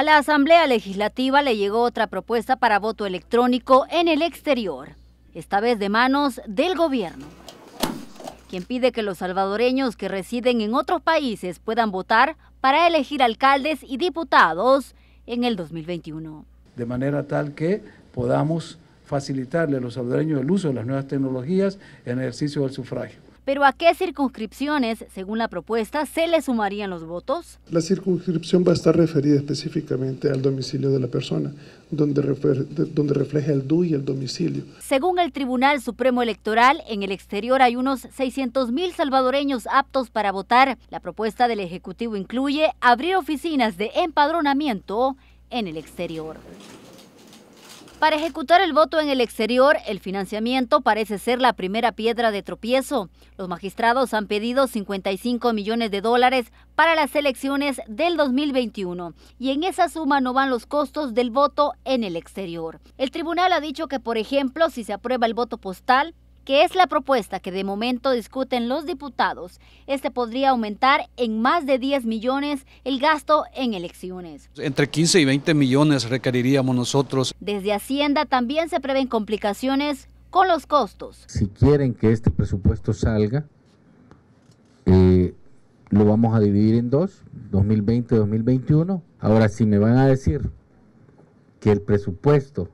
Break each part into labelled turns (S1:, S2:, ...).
S1: A la Asamblea Legislativa le llegó otra propuesta para voto electrónico en el exterior, esta vez de manos del gobierno, quien pide que los salvadoreños que residen en otros países puedan votar para elegir alcaldes y diputados en el 2021.
S2: De manera tal que podamos facilitarle a los salvadoreños el uso de las nuevas tecnologías en el ejercicio del sufragio.
S1: Pero ¿a qué circunscripciones, según la propuesta, se le sumarían los votos?
S2: La circunscripción va a estar referida específicamente al domicilio de la persona, donde, refleja el DUI y el domicilio.
S1: Según el Tribunal Supremo Electoral, en el exterior hay unos 600 mil salvadoreños aptos para votar. La propuesta del Ejecutivo incluye abrir oficinas de empadronamiento en el exterior. Para ejecutar el voto en el exterior, el financiamiento parece ser la primera piedra de tropiezo. Los magistrados han pedido 55 millones de dólares para las elecciones del 2021 y en esa suma no van los costos del voto en el exterior. El tribunal ha dicho que, por ejemplo, si se aprueba el voto postal, que es la propuesta que de momento discuten los diputados. Este podría aumentar en más de 10 millones el gasto en elecciones.
S2: Entre 15 y 20 millones requeriríamos nosotros.
S1: Desde Hacienda también se prevén complicaciones con los costos.
S3: Si quieren que este presupuesto salga, eh, lo vamos a dividir en dos, 2020-2021. Ahora, si me van a decir que el presupuesto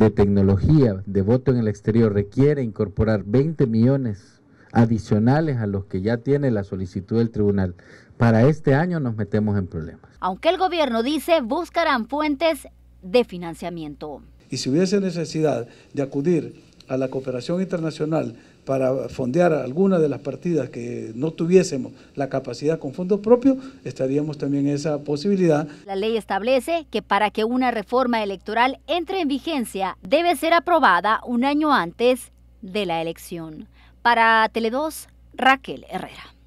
S3: de tecnología de voto en el exterior requiere incorporar 20 millones adicionales a los que ya tiene la solicitud del tribunal. Para este año nos metemos en problemas.
S1: Aunque el gobierno dice buscarán fuentes de financiamiento.
S2: Y si hubiese necesidad de acudir a la cooperación internacional para fondear alguna de las partidas que no tuviésemos la capacidad con fondos propios, estaríamos también en esa posibilidad.
S1: La ley establece que para que una reforma electoral entre en vigencia, debe ser aprobada un año antes de la elección. Para Tele2, Raquel Herrera.